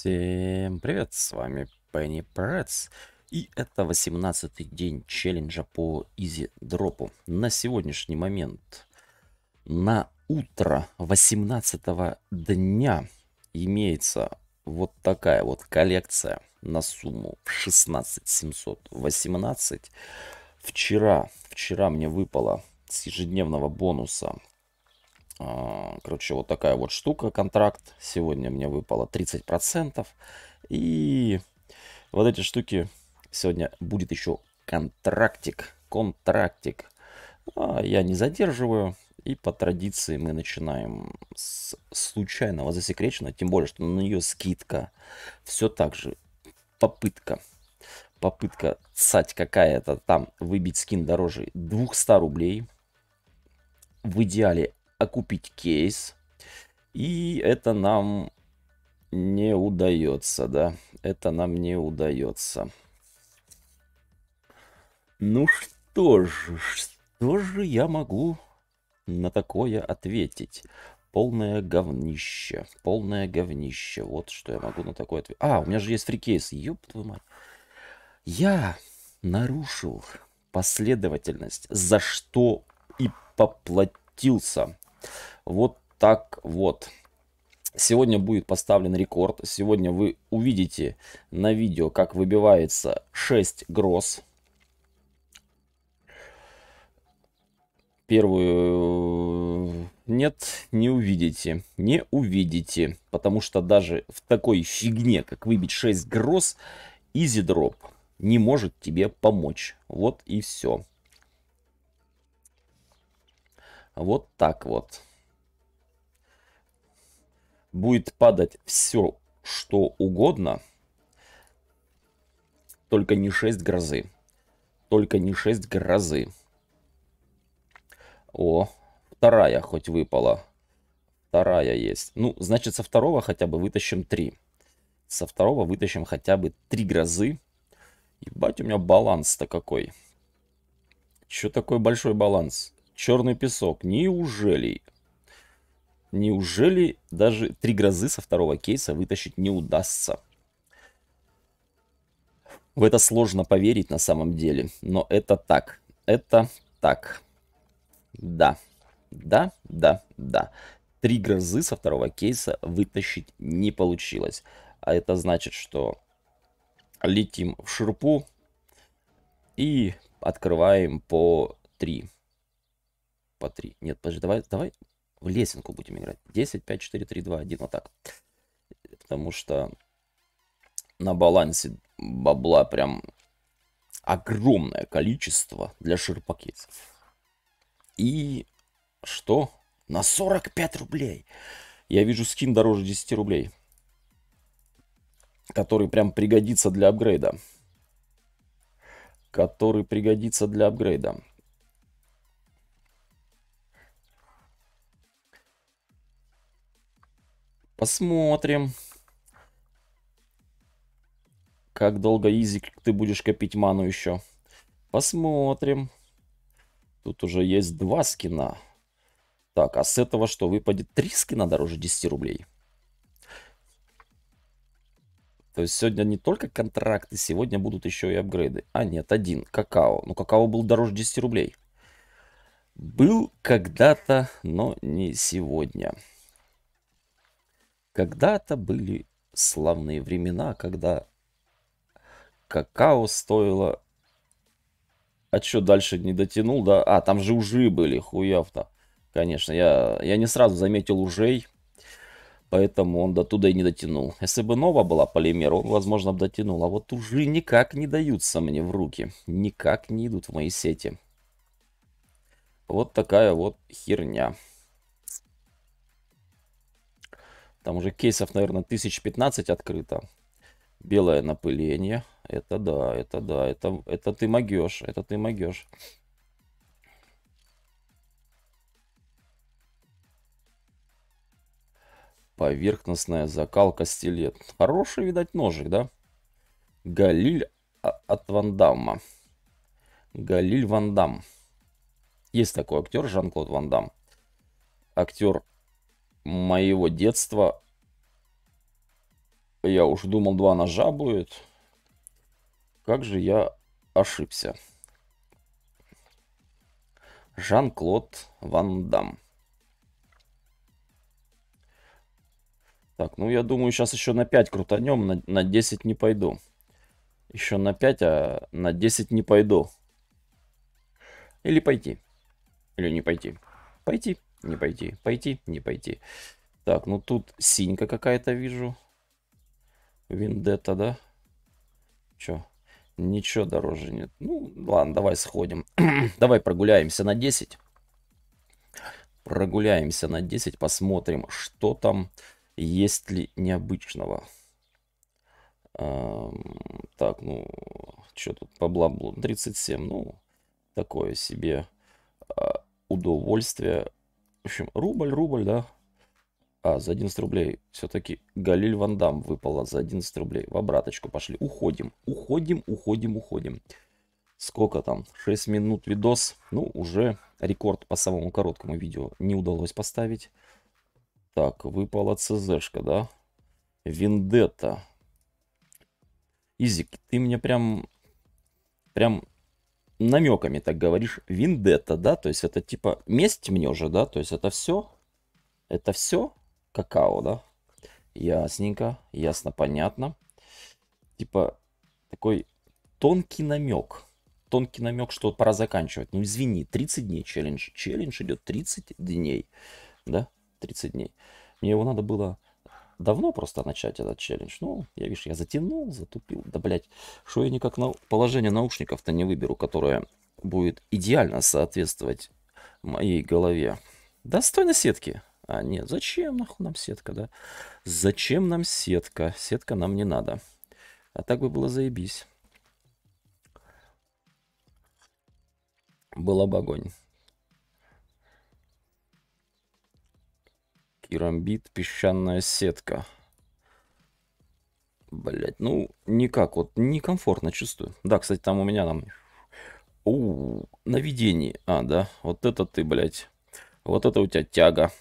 Всем привет, с вами Пенни Прэдс. И это 18 день челленджа по изи дропу. На сегодняшний момент, на утро 18 дня имеется вот такая вот коллекция на сумму 16 718. Вчера, вчера мне выпало с ежедневного бонуса а, короче, вот такая вот штука, контракт. Сегодня мне выпало 30%. И вот эти штуки сегодня будет еще контрактик. Контрактик. А я не задерживаю. И по традиции мы начинаем с случайного засекреченного, тем более, что на нее скидка. Все так же попытка. Попытка цать какая-то там выбить скин дороже 200 рублей. В идеале окупить кейс. И это нам не удается, да. Это нам не удается. Ну что же, что же я могу на такое ответить? Полное говнище. Полное говнище. Вот что я могу на такое ответить. А, у меня же есть фрикейс. Ёб твою мать. Я нарушил последовательность, за что и поплатился. Вот так вот. Сегодня будет поставлен рекорд. Сегодня вы увидите на видео, как выбивается 6 гроз. Первую э, нет, не увидите. Не увидите. Потому что даже в такой фигне, как выбить 6 гроз, изи дроп не может тебе помочь. Вот и все. Вот так вот. Будет падать все, что угодно. Только не 6 грозы. Только не 6 грозы. О, вторая хоть выпала. Вторая есть. Ну, значит, со второго хотя бы вытащим 3. Со второго вытащим хотя бы 3 грозы. Ебать, у меня баланс-то какой. Че такой большой баланс? черный песок. Неужели? Неужели даже три грозы со второго кейса вытащить не удастся? В это сложно поверить на самом деле, но это так. Это так. Да, да, да, да. Три грозы со второго кейса вытащить не получилось. А это значит, что летим в ширпу и открываем по 3 по 3. Нет, подожди, давай, давай в лесенку будем играть. 10, 5, 4, 3, 2, 1, вот так. Потому что на балансе бабла прям огромное количество для ширпакетов. И что? На 45 рублей. Я вижу скин дороже 10 рублей. Который прям пригодится для апгрейда. Который пригодится для апгрейда. Посмотрим. Как долго, Изик, ты будешь копить ману еще? Посмотрим. Тут уже есть два скина. Так, а с этого что, выпадет три скина дороже 10 рублей? То есть сегодня не только контракты, сегодня будут еще и апгрейды. А нет, один. Какао. Ну, какао был дороже 10 рублей. Был когда-то, но не сегодня. Когда-то были славные времена, когда какао стоило... А чё дальше не дотянул, да? А, там же ужи были, хуяв-то. Конечно, я, я не сразу заметил ужей, поэтому он до туда и не дотянул. Если бы Нова была полимер, он, возможно, бы дотянул. А вот ужи никак не даются мне в руки. Никак не идут в мои сети. Вот такая вот херня. Там уже кейсов, наверное, 1015 открыто. Белое напыление. Это да, это да, это, это ты могешь, это ты могешь. Поверхностная закалка стилет. Хороший, видать, ножик, да? Галиль а, от Вандама. Галиль Вандам. Есть такой актер Жан-Клод Вандам. Актер моего детства. Я уж думал, два ножа будет. Как же я ошибся. Жан-Клод Ван Дам. Так, ну я думаю, сейчас еще на 5 крутанем, на, на 10 не пойду. Еще на 5, а на 10 не пойду. Или пойти. Или не пойти. Пойти. Не пойти. Пойти? Не пойти. Так, ну тут синька какая-то вижу. Виндета, да? Чё? Ничего дороже нет. Ну, ладно, давай сходим. давай прогуляемся на 10. Прогуляемся на 10, посмотрим, что там, есть ли необычного. Эм, так, ну, что тут по блаблу? 37, ну, такое себе а, удовольствие в общем, рубль, рубль, да. А, за 11 рублей все-таки Галиль Вандам Дам выпала за 11 рублей. В обраточку пошли. Уходим, уходим, уходим, уходим. Сколько там? 6 минут видос. Ну, уже рекорд по самому короткому видео не удалось поставить. Так, выпала ЦЗшка, да? Вендетта. Изик, ты меня прям... Прям намеками так говоришь, виндета да, то есть это типа месть мне уже, да, то есть это все, это все какао, да, ясненько, ясно, понятно, типа такой тонкий намек, тонкий намек, что пора заканчивать, ну извини, 30 дней челлендж, челлендж идет 30 дней, да, 30 дней, мне его надо было давно просто начать этот челлендж. Ну, я, видишь, я затянул, затупил. Да, блядь, что я никак на... положение наушников-то не выберу, которое будет идеально соответствовать моей голове. Достойно сетки? А нет, зачем нахуй нам сетка, да? Зачем нам сетка? Сетка нам не надо. А так бы было заебись. Было бы огонь. и ромбит, песчаная сетка. Блять, ну, никак, вот некомфортно чувствую. Да, кстати, там у меня там... У, наведение. А, да, вот это ты, блять, Вот это у тебя тяга.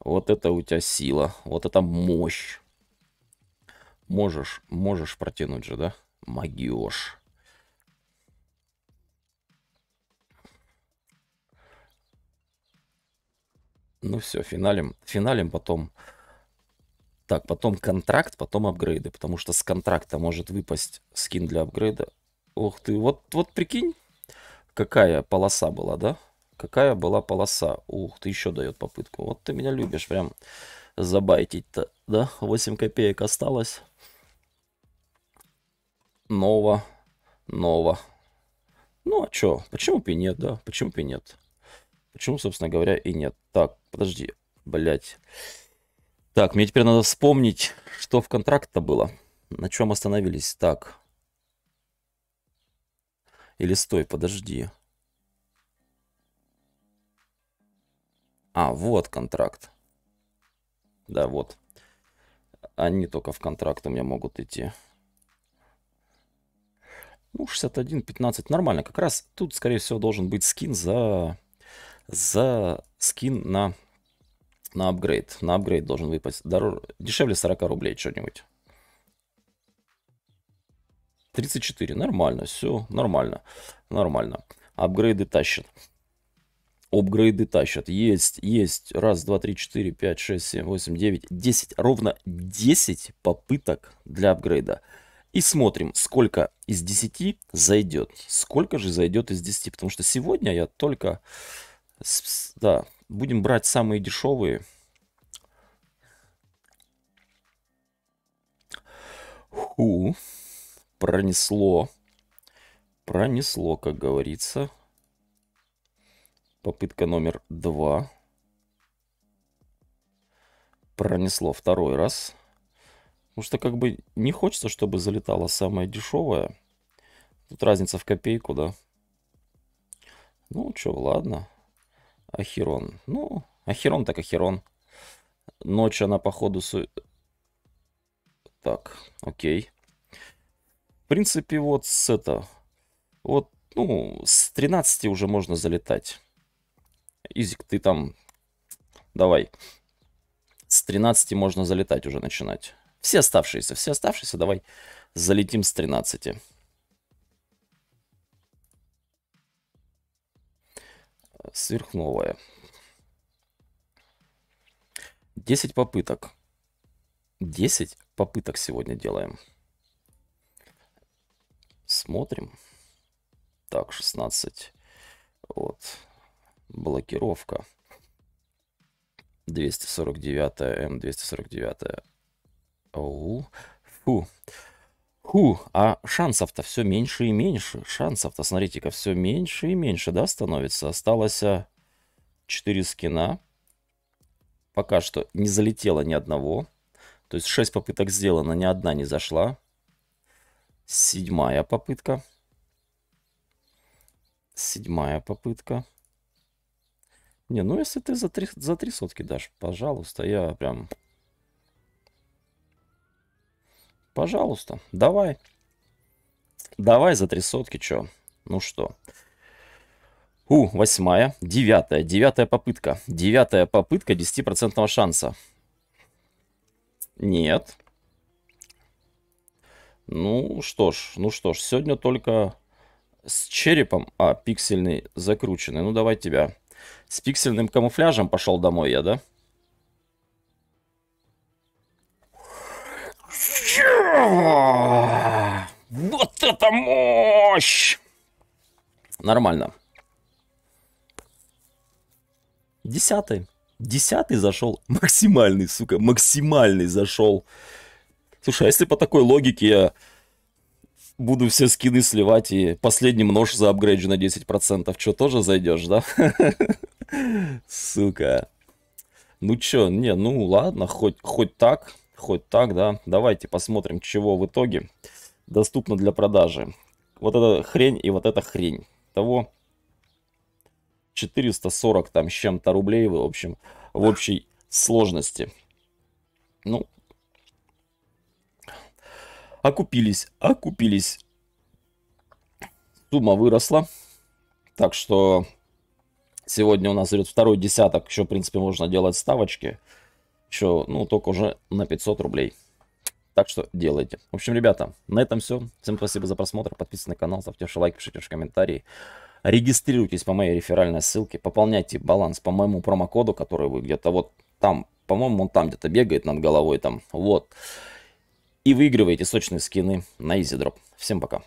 Вот это у тебя сила. Вот это мощь. Можешь, можешь протянуть же, да? Могешь. Ну все, финалем. Финалем потом. Так, потом контракт, потом апгрейды. Потому что с контракта может выпасть скин для апгрейда. Ух ты, вот, вот прикинь, какая полоса была, да? Какая была полоса. Ух ты, еще дает попытку. Вот ты меня любишь прям забайтить-то, да? 8 копеек осталось. Ново, ново. Ну а чё, почему бы и нет, да? Почему бы и нет? Почему, собственно говоря, и нет. Так, подожди, блядь. Так, мне теперь надо вспомнить, что в контракт-то было. На чем остановились? Так. Или стой, подожди. А, вот контракт. Да, вот. Они только в контракт у меня могут идти. Ну, 61, 15, нормально. Как раз тут, скорее всего, должен быть скин за за скин на, на апгрейд. На апгрейд должен выпасть дороже, дешевле 40 рублей что-нибудь. 34, нормально, все, нормально, нормально. Апгрейды тащат. Апгрейды тащат. Есть, есть. Раз, два, три, четыре, пять, шесть, семь, восемь, девять, десять. Ровно 10 попыток для апгрейда. И смотрим, сколько из 10 зайдет. Сколько же зайдет из 10. Потому что сегодня я только да, будем брать самые дешевые. Ху, пронесло. Пронесло, как говорится. Попытка номер два. Пронесло второй раз. Потому что как бы не хочется, чтобы залетала самая дешевая. Тут разница в копейку, да. Ну, что, ладно. Ахирон, Ну, Ахирон, так Ахирон. Ночь она, походу, су... Так, окей. В принципе, вот с это... Вот, ну, с 13 уже можно залетать. Изик, ты там... Давай. С 13 можно залетать уже начинать. Все оставшиеся, все оставшиеся, давай залетим с 13. сверхновая. 10 попыток. 10 попыток сегодня делаем. Смотрим. Так, 16. Вот. Блокировка. 249 М249. Оу. Фу. Ху, а шансов-то все меньше и меньше. Шансов-то, смотрите-ка, все меньше и меньше, да, становится. Осталось 4 э, скина. Пока что не залетело ни одного. То есть 6 попыток сделано, ни одна не зашла. Седьмая попытка. Седьмая попытка. Не, ну если ты за три, за три сотки дашь, пожалуйста, я прям Пожалуйста, давай. Давай за три сотки, чё. Ну что. У, восьмая, девятая, девятая попытка. Девятая попытка 10% шанса. Нет. Ну что ж, ну что ж, сегодня только с черепом, а пиксельный закрученный. Ну давай тебя. С пиксельным камуфляжем пошел домой я, да? это мощь! Нормально. Десятый. Десятый зашел. Максимальный, сука, максимальный зашел. Слушай, а если по такой логике я буду все скины сливать и последним нож за апгрейджу на 10%, что, тоже зайдешь, да? Сука. Ну чё, не, ну ладно, хоть, хоть так, хоть так, да. Давайте посмотрим, чего в итоге доступно для продажи. Вот эта хрень и вот эта хрень. Того 440 там с чем-то рублей, в общем, в общей сложности. Ну, окупились, окупились. Сумма выросла, так что сегодня у нас идет второй десяток, еще, в принципе, можно делать ставочки. Еще, ну, только уже на 500 рублей. Так что делайте. В общем, ребята, на этом все. Всем спасибо за просмотр. Подписывайтесь на канал, ставьте ваши лайки, пишите ваши комментарии. Регистрируйтесь по моей реферальной ссылке. Пополняйте баланс по моему промокоду, который вы где-то вот там, по-моему, он там где-то бегает над головой там. Вот. И выигрывайте сочные скины на Изи Дроп. Всем пока.